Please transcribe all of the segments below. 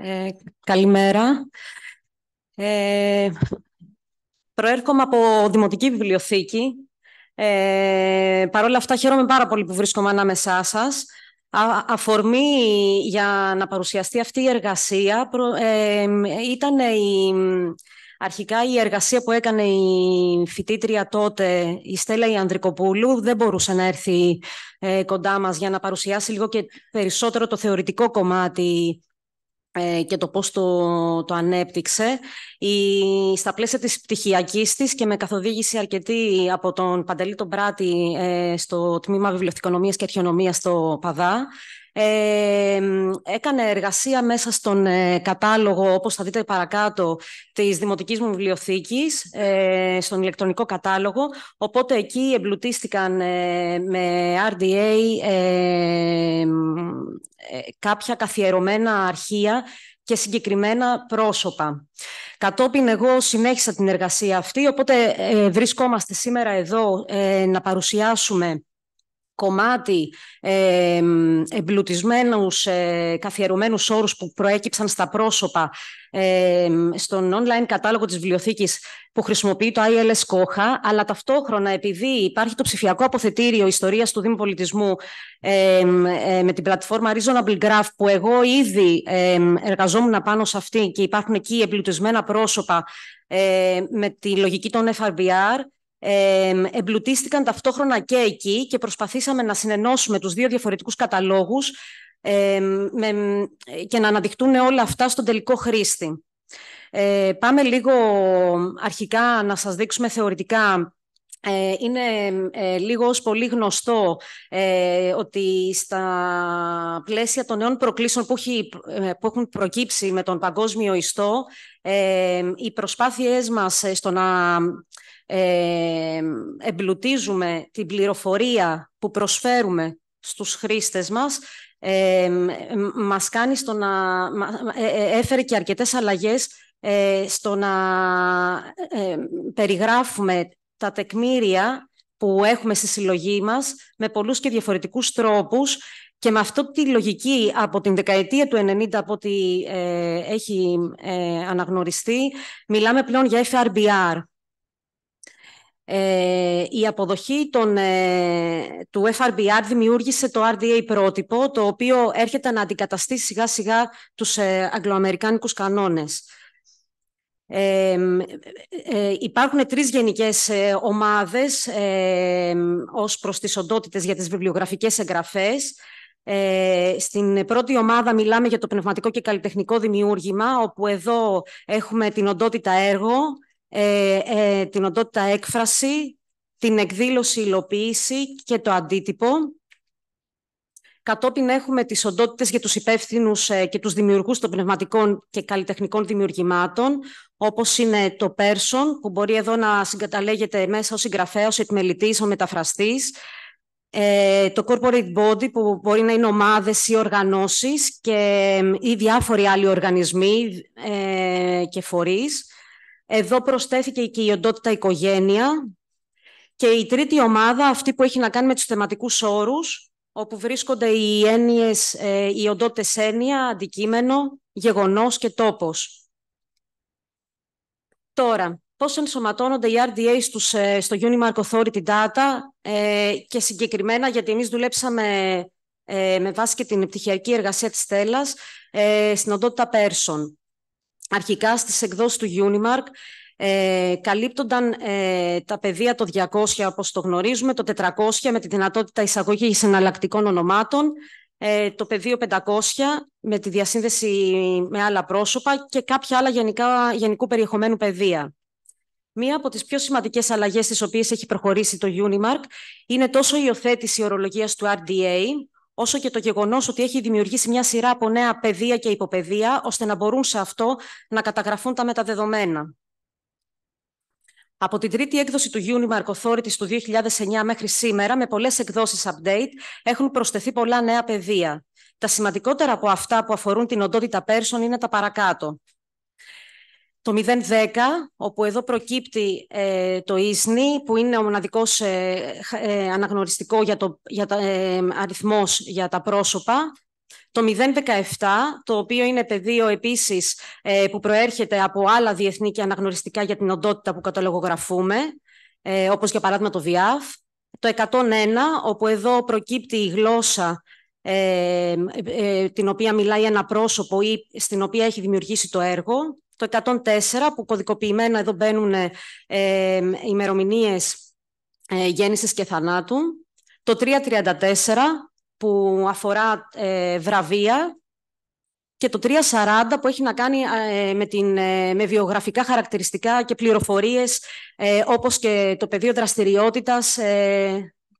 Ε, καλημέρα. Ε, προέρχομαι από Δημοτική Βιβλιοθήκη. Ε, Παρ' όλα αυτά χαίρομαι πάρα πολύ που βρίσκομαι ανάμεσά σας. αφορμή για να παρουσιαστεί αυτή η εργασία προ, ε, ήταν η, αρχικά η εργασία που έκανε η φοιτήτρια τότε, η Στέλλα Ιανδρικοπούλου. Δεν μπορούσε να έρθει ε, κοντά μας για να παρουσιάσει λίγο και περισσότερο το θεωρητικό κομμάτι ε, και το πώς το, το ανέπτυξε. Η, στα πλαίσια της πτυχιακής της και με καθοδήγηση αρκετή από τον Παντελή τον Πράτη ε, στο Τμήμα Βιβλιοθηκονομίας και Αρχαιονομίας στο ΠΑΔΑ, ε, έκανε εργασία μέσα στον ε, κατάλογο, όπως θα δείτε παρακάτω, της Δημοτικής μου Βιβλιοθήκης, ε, στον ηλεκτρονικό κατάλογο. Οπότε εκεί εμπλουτίστηκαν ε, με RDA ε, κάποια καθιερωμένα αρχεία και συγκεκριμένα πρόσωπα. Κατόπιν εγώ συνέχισα την εργασία αυτή, οπότε βρισκόμαστε σήμερα εδώ να παρουσιάσουμε κομμάτι ε, εμπλουτισμένους, ε, καθιερωμένους όρους που προέκυψαν στα πρόσωπα ε, στον online κατάλογο της βιβλιοθήκης που χρησιμοποιεί το ILS Κόχα, αλλά ταυτόχρονα επειδή υπάρχει το ψηφιακό αποθετήριο ιστορίας του Δήμου Πολιτισμού ε, με την πλατφόρμα Reasonable Graph που εγώ ήδη εργαζόμουν πάνω σε αυτή και υπάρχουν εκεί εμπλουτισμένα πρόσωπα ε, με τη λογική των FRBR, εμπλουτίστηκαν ταυτόχρονα και εκεί και προσπαθήσαμε να συνενώσουμε τους δύο διαφορετικούς καταλόγους και να αναδειχτούν όλα αυτά στον τελικό χρήστη. Ε, πάμε λίγο αρχικά να σας δείξουμε θεωρητικά ε, είναι ε, λίγο ως πολύ γνωστό ότι στα πλαίσια των νέων προκλήσεων που, έχει, που έχουν προκύψει με τον παγκόσμιο ιστό, ε, οι προσπάθειές μας στο να ε, εμπλουτίζουμε την πληροφορία που προσφέρουμε στους χρήστες μας, ε, μας κάνει στο να, ε, ε, έφερε και αρκετές αλλαγές ε, στο να περιγράφουμε τα τεκμήρια που έχουμε στη συλλογή μας με πολλούς και διαφορετικούς τρόπους και με αυτό τη λογική από την δεκαετία του 90 από ό,τι έχει αναγνωριστεί μιλάμε πλέον για FRBR ε, η αποδοχή των, ε, του FRBR δημιούργησε το RDA πρότυπο, το οποίο έρχεται να αντικαταστήσει σιγά-σιγά τους ε, αγγλοαμερικάνικους κανόνες. Ε, ε υπάρχουν τρεις γενικές ομάδες ως προς τις οντότητες για τις βιβλιογραφικές εγγραφές. Ε, στην πρώτη ομάδα μιλάμε για το πνευματικό και καλλιτεχνικό δημιούργημα, όπου εδώ έχουμε την οντότητα έργο, ε, ε, την οντότητα έκφραση, την εκδήλωση υλοποίηση και το αντίτυπο. Κατόπιν έχουμε τις οντότητες για τους υπεύθυνους ε, και τους δημιουργούς των πνευματικών και καλλιτεχνικών δημιουργημάτων, όπως είναι το Person, που μπορεί εδώ να συγκαταλέγεται μέσα ο συγγραφέας, ο επιμελητής, ο μεταφραστής, ε, το corporate body που μπορεί να είναι ομάδες ή οργανώσεις και, ε, ή διάφοροι άλλοι οργανισμοί και φορείς. Εδώ προσθέθηκε και η οντότητα οικογένεια. Και η τρίτη ομάδα, αυτή που έχει να κάνει με τους θεματικούς όρους, όπου βρίσκονται οι, έννοιες, ε, οι οντότητες έννοια, αντικείμενο, γεγονός και τόπος. Τώρα, πώς ενσωματώνονται οι RDA στους, ε, στο Unimark Authority Data ε, και συγκεκριμένα, γιατί εμείς δουλέψαμε με βάση και την πτυχιακή εργασία της Στέλλας στην οντότητα Person αρχικά στις εκδόσεις του Unimark ε, καλύπτονταν ε, τα πεδία το 200 όπως το γνωρίζουμε, το 400 με τη δυνατότητα εισαγωγής εναλλακτικών ονομάτων, ε, το πεδίο 500 με τη διασύνδεση με άλλα πρόσωπα και κάποια άλλα γενικά, γενικού περιεχομένου πεδία. Μία από τις πιο σημαντικές αλλαγές στις οποίες έχει προχωρήσει το Unimark είναι τόσο η υιοθέτηση ορολογίας του RDA, όσο και το γεγονός ότι έχει δημιουργήσει μια σειρά από νέα παιδεία και υποπαιδεία, ώστε να μπορούν σε αυτό να καταγραφούν τα μεταδεδομένα. Από την τρίτη έκδοση του Unimark Authority του 2009 μέχρι σήμερα, με πολλές εκδόσεις update, έχουν προσθεθεί πολλά νέα παιδεία. Τα σημαντικότερα από αυτά που αφορούν την οντότητα Πέρσον είναι τα παρακάτω το 010, όπου εδώ προκύπτει ε, το ίσνη, που είναι ο μοναδικός ε, ε, αναγνωριστικό για το, για τα, αριθμός για τα πρόσωπα. Το 017, το οποίο είναι πεδίο επίσης που προέρχεται από άλλα διεθνή και αναγνωριστικά για την οντότητα που καταλογογραφούμε, όπως για παράδειγμα το ΔΙΑΦ. Το 101, όπου εδώ προκύπτει η γλώσσα την οποία μιλάει ένα πρόσωπο ή στην οποία έχει δημιουργήσει το έργο το 104 που κωδικοποιημένα εδώ μπαίνουν ε, ημερομηνίες ε, γέννησης και θανάτου, το 334 που αφορά ε, βραβεία και το 340 που έχει να κάνει ε, με, την, ε, με βιογραφικά χαρακτηριστικά και πληροφορίες ε, όπως και το πεδίο δραστηριότητας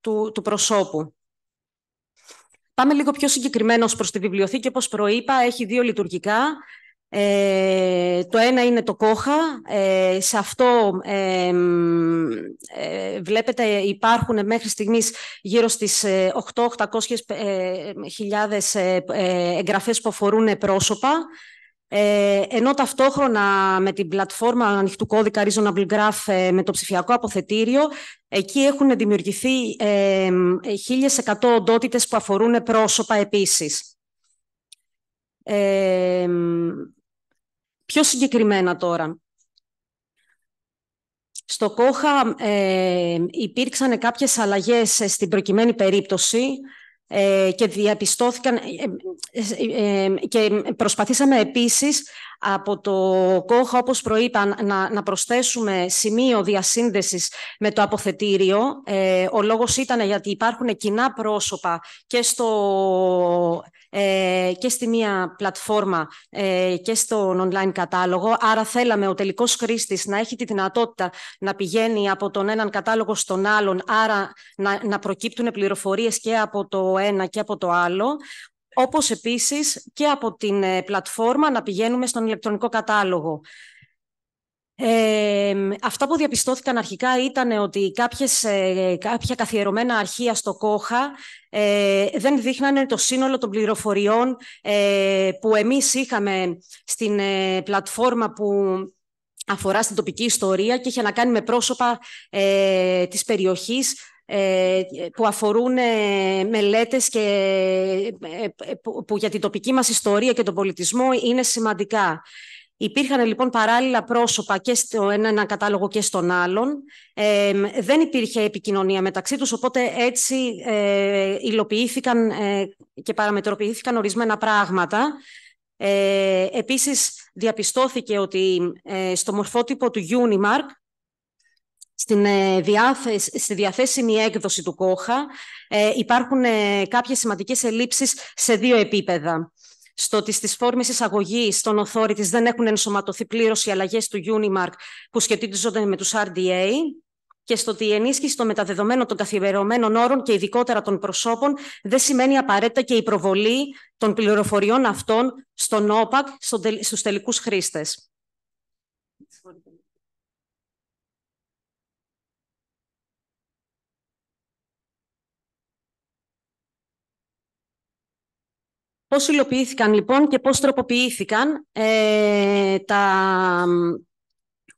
του, του προσώπου. Πάμε λίγο πιο συγκεκριμένος προς τη βιβλιοθήκη. Όπως προείπα, έχει δύο λειτουργικά. Ε, το ένα είναι το κόχα. Ε, σε αυτό ε, βλέπετε υπάρχουν μέχρι στιγμής γύρω στις 8.800.000 ε, ε, ε, εγγραφές που αφορούν πρόσωπα. ενώ ταυτόχρονα με την πλατφόρμα ανοιχτού κώδικα Reasonable Graph με το ψηφιακό αποθετήριο εκεί έχουν δημιουργηθεί 1.100 οντότητες που αφορούν πρόσωπα επίσης. Πιο συγκεκριμένα τώρα. Στο ΚΟΧΑ ε, υπήρξαν κάποιες αλλαγές ε, στην προκειμένη περίπτωση ε, και διαπιστώθηκαν ε, και προσπαθήσαμε επίσης από το ΚΟΧΑ, όπως προείπα, να, προσθέσουμε σημείο διασύνδεσης με το αποθετήριο. Ε, ο λόγος ήταν γιατί υπάρχουν κοινά πρόσωπα και, στο, ε, και στη μία πλατφόρμα ε, και στον online κατάλογο. Άρα θέλαμε ο τελικός χρήστης να έχει τη δυνατότητα να πηγαίνει από τον έναν κατάλογο στον άλλον, άρα να, να προκύπτουν πληροφορίες και από το ένα και από το άλλο όπως επίσης και από την ε, πλατφόρμα να πηγαίνουμε στον ηλεκτρονικό κατάλογο. Ε, αυτά που διαπιστώθηκαν αρχικά ήταν ότι κάποιες, ε, κάποια καθιερωμένα αρχεία στο ΚΟΧΑ ε, δεν δείχνανε το σύνολο των πληροφοριών ε, που εμείς είχαμε στην πλατφόρμα που αφορά στην τοπική ιστορία και είχε να κάνει με πρόσωπα της περιοχής ε, που αφορούν ε, μελέτες και, ε, που για την τοπική μας ιστορία και τον πολιτισμό είναι σημαντικά. Υπήρχαν λοιπόν παράλληλα πρόσωπα και στο ένα, κατάλογο και στον άλλον. δεν υπήρχε επικοινωνία μεταξύ τους, οπότε έτσι ε, υλοποιήθηκαν και παραμετροποιήθηκαν ορισμένα πράγματα. Ε, επίσης, διαπιστώθηκε ότι στο μορφότυπο του Unimark στην, ε, διάθεση, στη διαθέσιμη έκδοση του ΚΟΧΑ ε, υπάρχουν ε, κάποιες σημαντικές ελλείψεις σε δύο επίπεδα. Στο ότι στις φόρμες εισαγωγής των authorities δεν έχουν ενσωματωθεί πλήρως οι αλλαγές του Unimark που σχετίζονται με τους RDA και στο ότι η ενίσχυση των μεταδεδομένων των καθιερωμένων όρων και ειδικότερα των προσώπων δεν σημαίνει απαραίτητα και η προβολή των πληροφοριών αυτών στον ΟΠΑΚ, στους τελικούς χρήστες. Πώς υλοποιήθηκαν λοιπόν και πώς τροποποιήθηκαν ε, τα,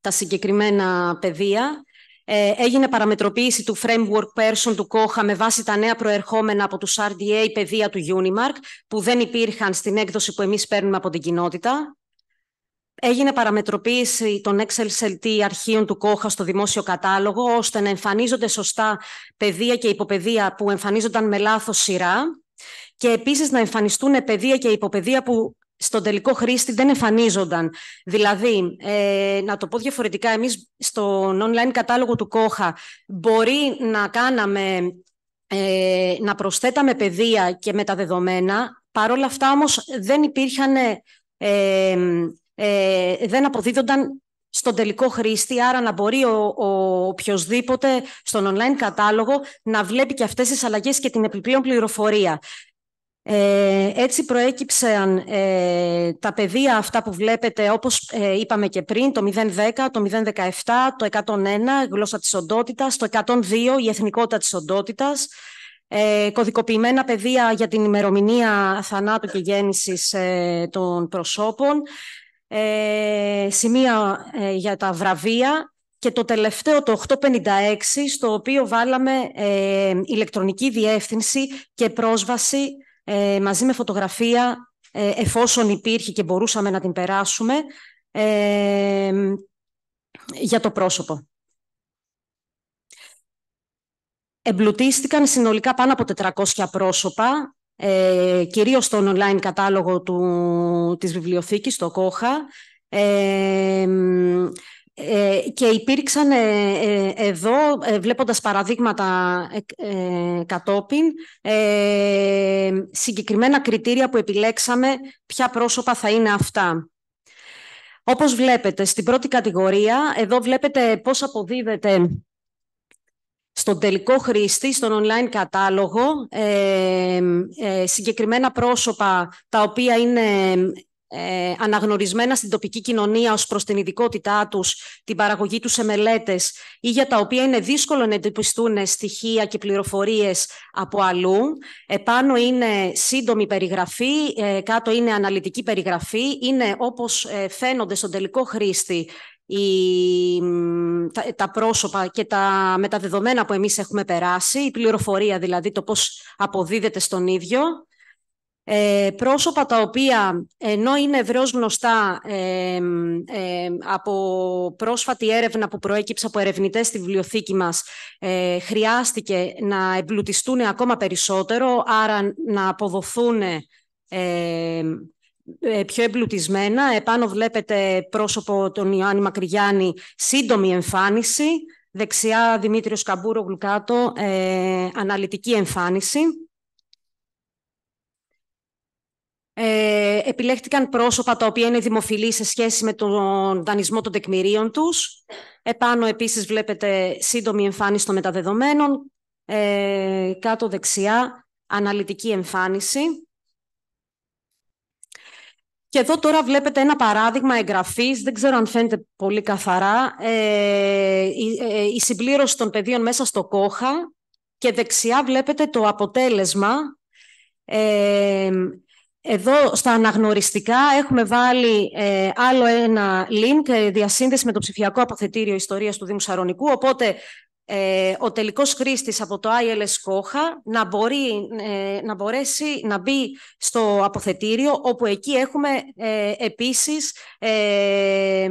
τα συγκεκριμένα πεδία. Ε, έγινε παραμετροποίηση του framework person του Κόχα με βάση τα νέα προερχόμενα από τους RDA πεδία του Unimark που δεν υπήρχαν στην έκδοση που εμείς παίρνουμε από την κοινότητα. Έγινε παραμετροποίηση των XLSLT αρχείων του Κόχα στο δημόσιο κατάλογο ώστε να εμφανίζονται σωστά πεδία και υποπεδία που εμφανίζονταν με λάθος σειρά και επίσης να εμφανιστούν παιδεία και υποπαιδεία που στον τελικό χρήστη δεν εμφανίζονταν. Δηλαδή, ε, να το πω διαφορετικά, εμείς στον online κατάλογο του Κόχα μπορεί να κάναμε, ε, να προσθέταμε παιδεία και με τα δεδομένα, παρόλα αυτά όμως δεν υπήρχαν, ε, ε, δεν αποδίδονταν στον τελικό χρήστη, άρα να μπορεί ο, ο οποιοδήποτε στον online κατάλογο να βλέπει και αυτές τις αλλαγές και την επιπλέον πληροφορία. Ε, έτσι προέκυψαν ε, τα πεδία αυτά που βλέπετε, όπως ε, είπαμε και πριν, το 010, το 017, το 101, γλώσσα της οντότητας, το 102, η εθνικότητα της οντότητας, ε, κωδικοποιημένα πεδία για την ημερομηνία θανάτου και γέννησης ε, των προσώπων, ε, σημεία ε, για τα βραβεία και το τελευταίο, το 856, στο οποίο βάλαμε ε, ηλεκτρονική διεύθυνση και πρόσβαση ε, μαζί με φωτογραφία, εφόσον υπήρχε και μπορούσαμε να την περάσουμε, για το πρόσωπο. Εμπλουτίστηκαν συνολικά πάνω από 400 πρόσωπα, ε, κυρίως στον online κατάλογο του, της βιβλιοθήκης, το Κόχα. Ε, ε, και υπήρξαν ε, εδώ, βλέποντας παραδείγματα κατόπιν, συγκεκριμένα κριτήρια που επιλέξαμε ποια πρόσωπα θα είναι αυτά. Όπως βλέπετε, στην πρώτη κατηγορία, εδώ βλέπετε πώς αποδίδεται στον τελικό χρήστη, στον online κατάλογο, ε, ε, συγκεκριμένα πρόσωπα τα οποία είναι ε, αναγνωρισμένα στην τοπική κοινωνία ως προς την ειδικότητά τους, την παραγωγή τους σε μελέτες ή για τα οποία είναι δύσκολο να εντοπιστούν στοιχεία και πληροφορίες από αλλού. Επάνω είναι σύντομη περιγραφή, ε, κάτω είναι αναλυτική περιγραφή, είναι όπως ε, φαίνονται στον τελικό χρήστη η, τα, τα, πρόσωπα και τα μεταδεδομένα που εμείς έχουμε περάσει, η πληροφορία δηλαδή, το πώς αποδίδεται στον ίδιο ε, πρόσωπα τα οποία ενώ είναι ευρέως γνωστά από πρόσφατη έρευνα που προέκυψε από ερευνητές στη βιβλιοθήκη μας ε, χρειάστηκε να εμπλουτιστούν ακόμα περισσότερο, άρα να αποδοθούν ε, πιο εμπλουτισμένα. Επάνω βλέπετε πρόσωπο τον Ιωάννη Μακρυγιάννη, σύντομη εμφάνιση. Δεξιά Δημήτριος Καμπούρο Γλουκάτο, ε, αναλυτική εμφάνιση. Ε, επιλέχτηκαν πρόσωπα τα οποία είναι δημοφιλή σε σχέση με τον δανεισμό των τεκμηρίων τους. Επάνω επίσης βλέπετε σύντομη εμφάνιση των μεταδεδομένων. Ε, κάτω δεξιά αναλυτική εμφάνιση. Και εδώ τώρα βλέπετε ένα παράδειγμα εγγραφής, δεν ξέρω αν φαίνεται πολύ καθαρά, ε, η, ε, η συμπλήρωση των πεδίων μέσα στο κόχα και δεξιά βλέπετε το αποτέλεσμα ε, εδώ στα αναγνωριστικά έχουμε βάλει ε, άλλο ένα link, ε, διασύνδεση με το ψηφιακό αποθετήριο ιστορίας του Δήμου Σαρονικού, οπότε ε, ο τελικός χρήστης από το ILS Κόχα να, μπορεί, ε, να μπορέσει να μπει στο αποθετήριο, όπου εκεί έχουμε επίσης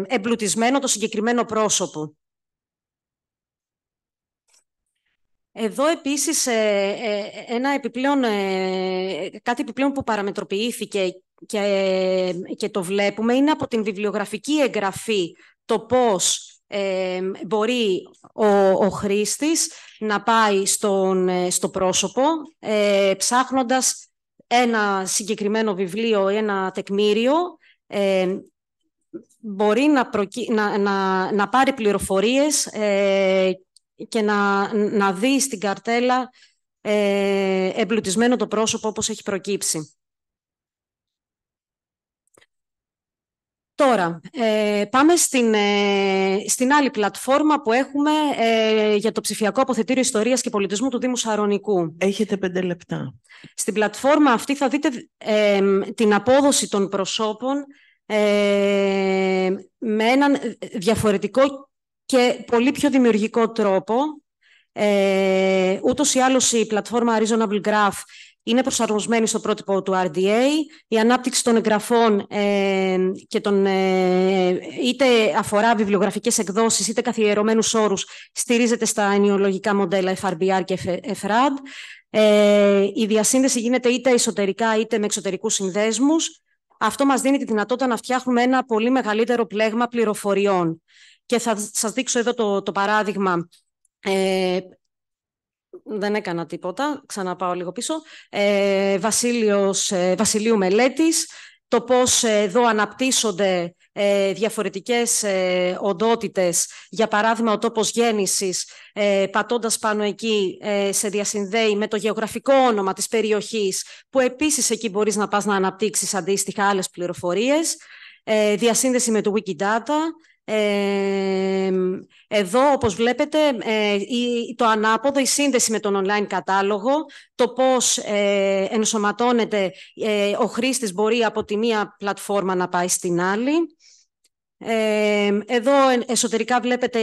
εμπλουτισμένο το συγκεκριμένο πρόσωπο. Εδώ επίσης ε, ε, ένα επιπλέον, ε, κάτι επιπλέον που παραμετροποιήθηκε και, και το βλέπουμε είναι από την βιβλιογραφική εγγραφή το πώς μπορεί ο, ο χρήστης να πάει στον, στο πρόσωπο ε, ψάχνοντας ένα συγκεκριμένο βιβλίο ή ένα τεκμήριο μπορεί να, προκύ... να, να, να πάρει πληροφορίες και να, να δει στην καρτέλα ε, εμπλουτισμένο το πρόσωπο όπως έχει προκύψει. Τώρα, ε, πάμε στην, ε, στην άλλη πλατφόρμα που έχουμε ε, για το ψηφιακό αποθετήριο ιστορίας και πολιτισμού του Δήμου Σαρονικού. Έχετε πέντε λεπτά. Στην πλατφόρμα αυτή θα δείτε την απόδοση των προσώπων ε, με έναν διαφορετικό και πολύ πιο δημιουργικό τρόπο. Ε, ούτως ή άλλως η πλατφόρμα Reasonable Graph είναι προσαρμοσμένη στο πρότυπο του RDA. Η ανάπτυξη των εγγραφών ε, και των, ε, είτε αφορά βιβλιογραφικές εκδόσεις είτε καθιερωμένους όρους στηρίζεται στα ενοιολογικά μοντέλα FRBR και FRAD. Ε, η διασύνδεση γίνεται είτε εσωτερικά είτε με εξωτερικούς συνδέσμους. Αυτό μας δίνει τη δυνατότητα να φτιάχνουμε ένα πολύ μεγαλύτερο πλέγμα πληροφοριών. Και θα σας δείξω εδώ το, το παράδειγμα ε, δεν έκανα τίποτα, ξαναπάω λίγο πίσω. Ε, βασίλειος, ε, βασιλείου Μελέτης, το πώς ε, εδώ αναπτύσσονται διαφορετικές οντότητες, για παράδειγμα ο τόπος γέννησης, ε, πατώντας πάνω εκεί σε διασυνδέει με το γεωγραφικό όνομα της περιοχής, που επίσης εκεί μπορείς να πας να αναπτύξεις αντίστοιχα άλλες πληροφορίες, διασύνδεση με το Wikidata, εδώ, όπως βλέπετε, ε, το ανάποδο, η σύνδεση με τον online κατάλογο, το πώς ε, ενσωματώνεται ε, ο χρήστης μπορεί από τη μία πλατφόρμα να πάει στην άλλη. Εδώ εσωτερικά βλέπετε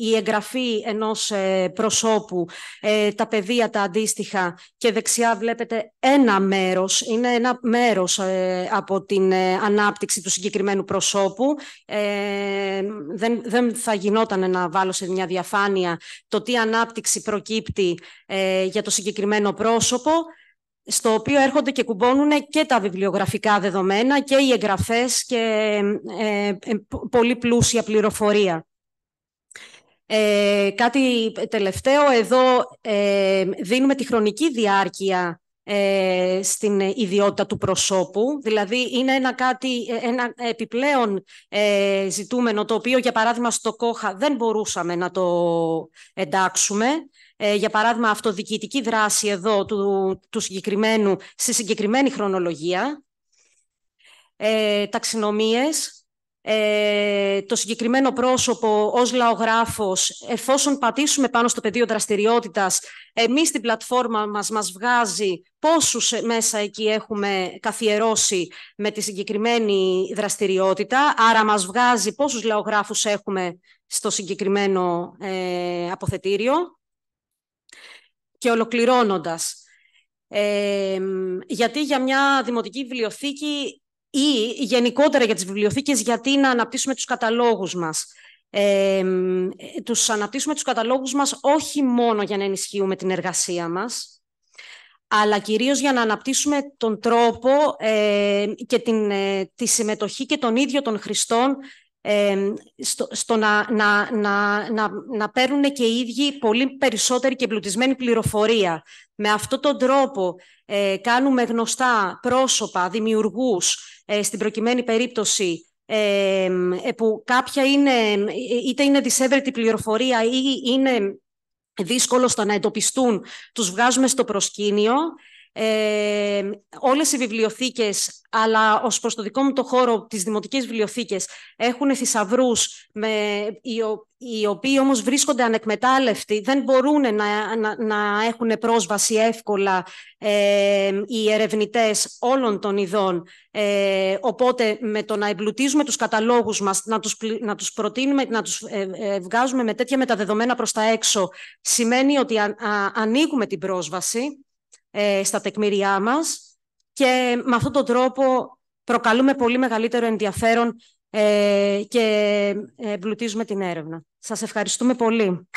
η εγγραφή ενός ε, προσώπου, ε, τα πεδία τα αντίστοιχα και δεξιά βλέπετε ένα μέρος, είναι ένα μέρος ε, από την ανάπτυξη του συγκεκριμένου προσώπου. Δεν, δεν θα γινόταν να βάλω σε μια διαφάνεια το τι ανάπτυξη προκύπτει για το συγκεκριμένο πρόσωπο στο οποίο έρχονται και κουμπώνουν και τα βιβλιογραφικά δεδομένα και οι εγγραφές και ε, ε, πολύ πλούσια πληροφορία. Ε, κάτι τελευταίο, εδώ δίνουμε τη χρονική διάρκεια στην ιδιότητα του προσώπου. Δηλαδή, είναι ένα, κάτι, ένα επιπλέον ζητούμενο, το οποίο, για παράδειγμα, στο κόχα δεν μπορούσαμε να το εντάξουμε. Ε, για παράδειγμα, αυτοδιοικητική δράση εδώ του, του συγκεκριμένου, στη συγκεκριμένη χρονολογία, ε, ταξινομίες, ε, το συγκεκριμένο πρόσωπο ως λαογράφος, εφόσον πατήσουμε πάνω στο πεδίο δραστηριότητας, εμείς την πλατφόρμα μας μας βγάζει πόσους μέσα εκεί έχουμε καθιερώσει με τη συγκεκριμένη δραστηριότητα, άρα μας βγάζει πόσους λαογράφους έχουμε στο συγκεκριμένο ε, αποθετήριο και ολοκληρώνοντας. γιατί για μια δημοτική βιβλιοθήκη ή γενικότερα για τις βιβλιοθήκες, γιατί να αναπτύσσουμε τους καταλόγους μας. Ε, τους αναπτύσσουμε τους καταλόγους μας όχι μόνο για να ενισχύουμε την εργασία μας, αλλά κυρίως για να αναπτύσσουμε τον τρόπο ε, και την, ε, τη συμμετοχή και τον ίδιο των χρηστών στο, να, να, παίρνουν και οι ίδιοι πολύ περισσότερη και εμπλουτισμένη πληροφορία. Με αυτόν τον τρόπο ε, κάνουμε γνωστά πρόσωπα, δημιουργούς, ε, στην προκειμένη περίπτωση, ε, που κάποια είναι, είτε είναι δυσέβρετη πληροφορία ή είναι δύσκολο στο να εντοπιστούν, τους βγάζουμε στο προσκήνιο ε, όλες οι βιβλιοθήκες, αλλά ως προς το δικό μου το χώρο, τις δημοτικές βιβλιοθήκες, έχουν θησαυρούς οι, οι οποίοι όμως βρίσκονται ανεκμετάλλευτοι, δεν μπορούν να, να, να έχουν πρόσβαση εύκολα οι ερευνητές όλων των ειδών. Ε, οπότε με το να εμπλουτίζουμε τους καταλόγους μας, να τους, να προτείνουμε, να τους ε, ε, βγάζουμε με τέτοια μεταδεδομένα προς τα έξω, σημαίνει ότι ανοίγουμε την πρόσβαση ε, στα τεκμήριά μας και με αυτόν τον τρόπο προκαλούμε πολύ μεγαλύτερο ενδιαφέρον ε, και ε, εμπλουτίζουμε την έρευνα. Σας ευχαριστούμε πολύ.